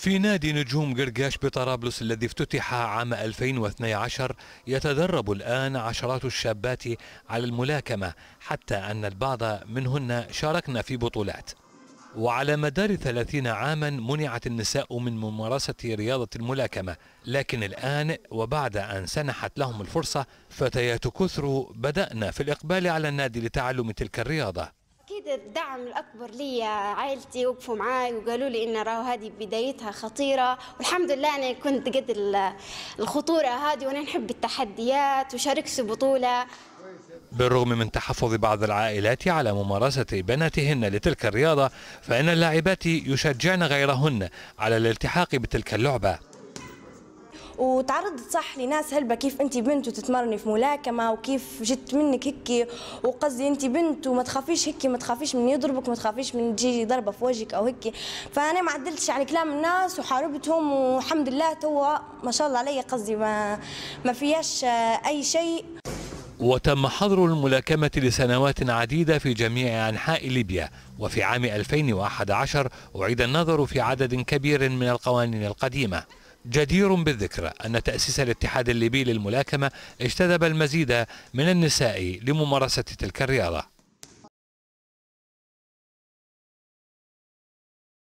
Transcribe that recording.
في نادي نجوم قرقاش بطرابلس الذي افتتح عام 2012 يتدرب الآن عشرات الشابات على الملاكمة حتى أن البعض منهن شاركن في بطولات وعلى مدار 30 عاما منعت النساء من ممارسة رياضة الملاكمة لكن الآن وبعد أن سنحت لهم الفرصة فتيات كثر بدأنا في الإقبال على النادي لتعلم تلك الرياضة الدعم الاكبر لي عائلتي وقفوا معي وقالوا لي ان راهو هذه بدايتها خطيره والحمد لله انا كنت قد الخطوره هذه وانا نحب التحديات وشاركت في بطوله بالرغم من تحفظ بعض العائلات على ممارسة بناتهن لتلك الرياضة فإن اللاعبات يشجعن غيرهن على الالتحاق بتلك اللعبة وتعرضت صح لناس هلبة كيف انت بنت وتتمرني في ملاكمه وكيف جت منك هيك وقصدي انت بنت وما تخافيش هيك ما تخافيش من يضربك ما تخافيش من تجي ضربه في وجهك او هيك فانا ما عدلتش على كلام الناس وحاربتهم والحمد لله تو ما شاء الله علي قصدي ما ما فيهاش اي شيء وتم حظر الملاكمة لسنوات عديدة في جميع أنحاء ليبيا وفي عام 2011 أعيد النظر في عدد كبير من القوانين القديمة جدير بالذكر أن تأسيس الاتحاد الليبي للملاكمة اجتذب المزيد من النساء لممارسة تلك الرياضة